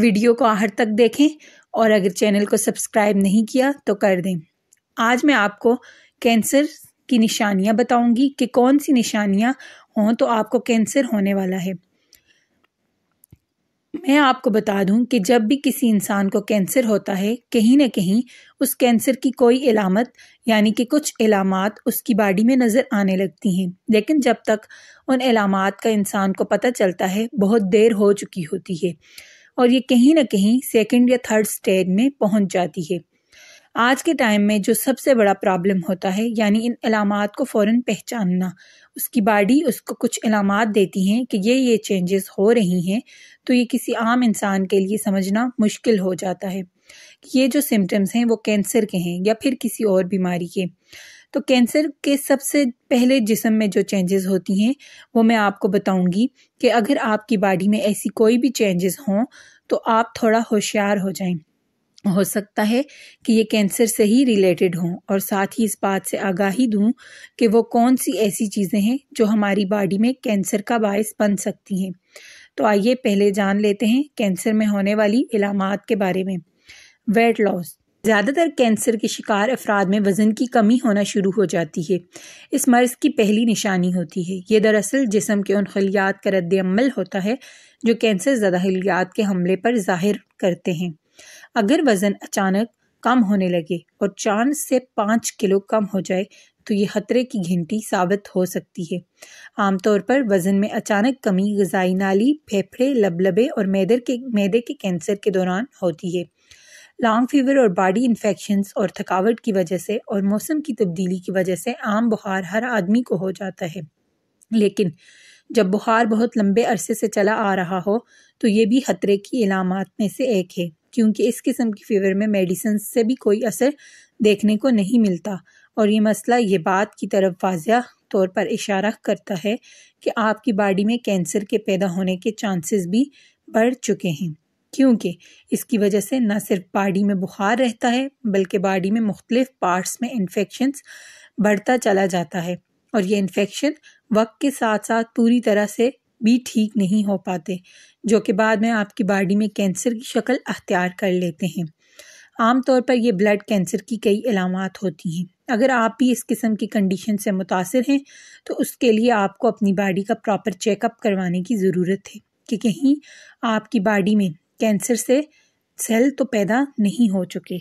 video को आखिर तक देखें और अगर चैनल को सब्सक्राइब नहीं किया तो कर दें आज मैं आपको कैंसर की निशानियां बताऊंगी कि कौन सी निशानियां हों तो आपको कैंसर होने वाला है मैं आपको बता दूं कि जब भी किसी इंसान को कैंसर होता है कहीं ना कहीं उस कैंसर की कोई इलामत यानी कि कुछ इलामत उसकी बॉडी में नज़र आने लगती हैं लेकिन जब तक उन इलामत का इंसान को पता चलता है बहुत देर हो चुकी होती है और ये कहीं ना कहीं सेकेंड या थर्ड स्टेज में पहुंच जाती है आज के टाइम में जो सबसे बड़ा प्रॉब्लम होता है यानी इन अलामत को फ़ौर पहचानना उसकी बॉडी उसको कुछ अलामत देती हैं कि ये ये चेंजेस हो रही हैं तो ये किसी आम इंसान के लिए समझना मुश्किल हो जाता है कि ये जो सिम्टम्स हैं वो कैंसर के हैं या फिर किसी और बीमारी के तो कैंसर के सबसे पहले जिसम में जो चेंजेस होती हैं वो मैं आपको बताऊंगी कि अगर आपकी बॉडी में ऐसी कोई भी चेंजेस हों तो आप थोड़ा होशियार हो जाएं हो सकता है कि ये कैंसर से ही रिलेटेड हों और साथ ही इस बात से आगाही दूं कि वो कौन सी ऐसी चीज़ें हैं जो हमारी बॉडी में कैंसर का बायस बन सकती हैं तो आइए पहले जान लेते हैं कैंसर में होने वाली इलामत के बारे में वेट लॉस ज़्यादातर कैंसर के शिकार अफराद में वज़न की कमी होना शुरू हो जाती है इस मर्ज़ की पहली निशानी होती है ये दरअसल जिसम के उन खलियात का रद्दमल होता है जो कैंसर ज़्यादा खलियात के हमले पर ज़ाहिर करते हैं अगर वज़न अचानक कम होने लगे और चार से पाँच किलो कम हो जाए तो ये ख़तरे की घंटी साबित हो सकती है आमतौर पर वज़न में अचानक कमी गजाई नाली फेफड़े लबलबे और मैदर के मैदे के कैंसर के दौरान होती है लॉन्ग फीवर और बॉडी इन्फेक्शंस और थकावट की वजह से और मौसम की तब्दीली की वजह से आम बुखार हर आदमी को हो जाता है लेकिन जब बुखार बहुत लंबे अरसे से चला आ रहा हो तो ये भी ख़तरे की इलामत में से एक है क्योंकि इस किस्म की फीवर में मेडिसिन से भी कोई असर देखने को नहीं मिलता और ये मसला ये बात की तरफ वाजिया तौर पर इशारा करता है कि आपकी बॉडी में कैंसर के पैदा होने के चांसेस भी बढ़ चुके हैं क्योंकि इसकी वजह से ना सिर्फ बाडी में बुखार रहता है बल्कि बाडी में मुख्तलिफ पार्ट्स में इन्फेक्शन्स बढ़ता चला जाता है और ये इन्फेक्शन वक्त के साथ साथ पूरी तरह से भी ठीक नहीं हो पाते जो कि बाद में आपकी बाडी में कैंसर की शक्ल अख्तियार कर लेते हैं आम तौर पर यह ब्लड कैंसर की कई अलामत होती हैं अगर आप भी इस किस्म की कंडीशन से मुतासर हैं तो उसके लिए आपको अपनी बाडी का प्रॉपर चेकअप करवाने की ज़रूरत है कि कहीं आपकी बाडी में कैंसर से सेल तो पैदा नहीं हो चुके